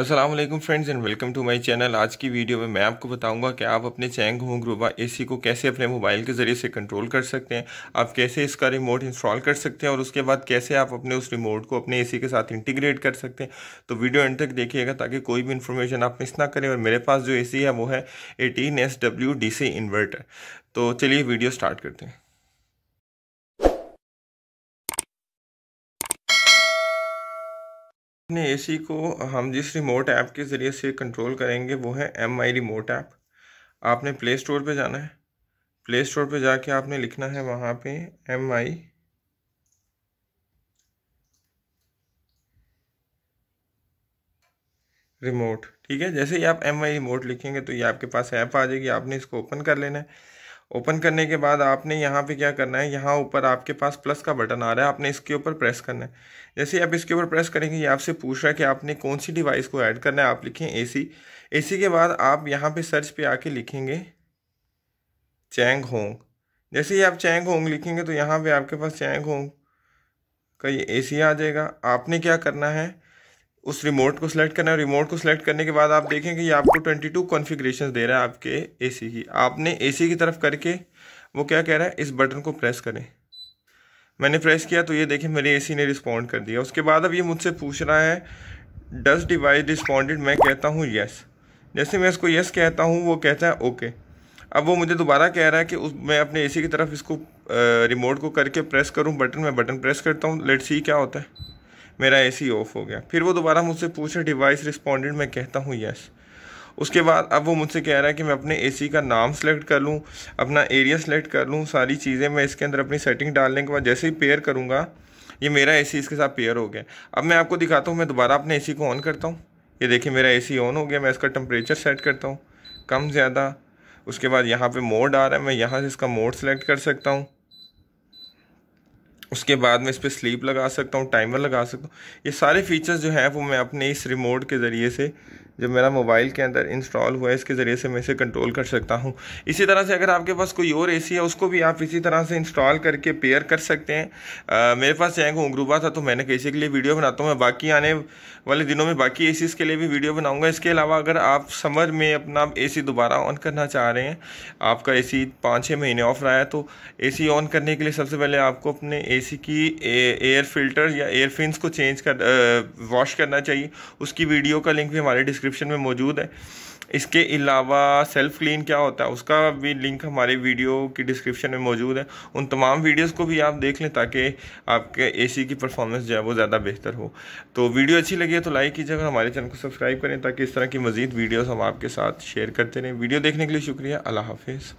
Aslam friends and welcome to my channel आज की video में मैं आपको बताऊंगा कि आप अपने चैंग होंग रूबा ए को कैसे अपने मोबाइल के ज़रिए से कंट्रोल कर सकते हैं आप कैसे इसका रिमोट इंस्टॉल कर सकते हैं और उसके बाद कैसे आप अपने उस रिमोट को अपने ए के साथ इंटीग्रेट कर सकते हैं तो वीडियो एंड तक देखिएगा ताकि कोई भी इन्फॉर्मेशन आप मिस ना करें और मेरे पास जो ए है वो है eighteen S W D C inverter तो चलिए वीडियो स्टार्ट करते हैं अपने एसी को हम जिस रिमोट ऐप के ज़रिए से कंट्रोल करेंगे वो है एम आई रिमोट ऐप आपने प्ले स्टोर पर जाना है प्ले स्टोर पर जाके आपने लिखना है वहाँ पे एम आई रिमोट ठीक है जैसे ही आप एम आई रिमोट लिखेंगे तो ये आपके पास ऐप आ जाएगी आपने इसको ओपन कर लेना है ओपन करने के बाद आपने यहाँ पे क्या करना है यहाँ ऊपर आपके पास प्लस का बटन आ रहा है आपने इसके ऊपर प्रेस करना है जैसे आप इसके ऊपर प्रेस करेंगे ये आपसे पूछ रहा है कि आपने कौन सी डिवाइस को ऐड करना है आप लिखें एसी एसी के बाद आप यहाँ पे सर्च पे आके लिखेंगे चैंग होंग जैसे ही आप चैंग होंग लिखेंगे तो यहाँ पर आपके पास चैंग होंग का ये ए आ जाएगा आपने क्या करना है उस रिमोट को सिलेक्ट करना है रिमोट को सिलेक्ट करने के बाद आप देखें कि ये आपको 22 टू कॉन्फिग्रेशन दे रहा है आपके एसी की आपने एसी की तरफ करके वो क्या कह रहा है इस बटन को प्रेस करें मैंने प्रेस किया तो ये देखें मेरे एसी ने रिस्पॉन्ड कर दिया उसके बाद अब ये मुझसे पूछ रहा है डस डिवाइस रिस्पॉन्डेड मैं कहता हूँ येस जैसे मैं इसको येस कहता हूँ वो कहता है ओके अब वो मुझे दोबारा कह रहा है कि उस मैं अपने ए की तरफ इसको रिमोट को करके प्रेस करूँ बटन मैं बटन प्रेस करता हूँ लेट सी क्या होता है मेरा एसी ऑफ हो गया फिर वो दोबारा मुझसे पूछ रहा डिवाइस रिस्पॉन्डेंट मैं कहता हूँ यस उसके बाद अब वो मुझसे कह रहा है कि मैं अपने एसी का नाम सेलेक्ट कर लूँ अपना एरिया सेलेक्ट कर लूँ सारी चीज़ें मैं इसके अंदर अपनी सेटिंग डालने के बाद जैसे ही पेयर करूँगा ये मेरा एसी इसके साथ पेयर हो गया अब मैं आपको दिखाता हूँ मैं दोबारा अपने एसी को ऑन करता हूँ ये देखिए मेरा ए ऑन हो गया मैं इसका टम्परेचर सेट करता हूँ कम ज़्यादा उसके बाद यहाँ पे मोड आ रहा है मैं यहाँ से इसका मोड सेलेक्ट कर सकता हूँ उसके बाद मैं इस पर स्लीप लगा सकता हूँ टाइमर लगा सकता हूँ ये सारे फीचर्स जो हैं वो मैं अपने इस रिमोट के ज़रिए से जो मेरा मोबाइल के अंदर इंस्टॉल हुआ है इसके ज़रिए से मैं इसे कंट्रोल कर सकता हूँ इसी तरह से अगर आपके पास कोई और एसी है उसको भी आप इसी तरह से इंस्टॉल करके पेयर कर सकते हैं आ, मेरे पास एक उंगरूबा था तो मैंने कैसे के लिए वीडियो बनाता हूँ मैं बाकी आने वाले दिनों में बाकी ए के लिए भी वीडियो बनाऊँगा इसके अलावा अगर आप समर में अपना ए दोबारा ऑन करना चाह रहे हैं आपका ए सी पाँच छः महीने ऑफ रहा है तो ए ऑन करने के लिए सबसे पहले आपको अपने ए की एयर फिल्टर या एयरफिन को चेंज कर वॉश करना चाहिए उसकी वीडियो का लिंक भी हमारे डिस्क्रिप डिस्क्रिप्शन में मौजूद है इसके अलावा सेल्फ क्लीन क्या होता है उसका भी लिंक हमारे वीडियो की डिस्क्रिप्शन में मौजूद है उन तमाम वीडियोस को भी आप देख लें ताकि आपके एसी की परफॉर्मेंस जो है वो ज़्यादा बेहतर हो तो वीडियो अच्छी लगी है तो लाइक कीजिएगा हमारे चैनल को सब्सक्राइब करें ताकि इस तरह की मज़ीद वीडियोज़ हम आपके साथ शेयर करते रहें वीडियो देखने के लिए शुक्रिया अल्लाह हाफिज़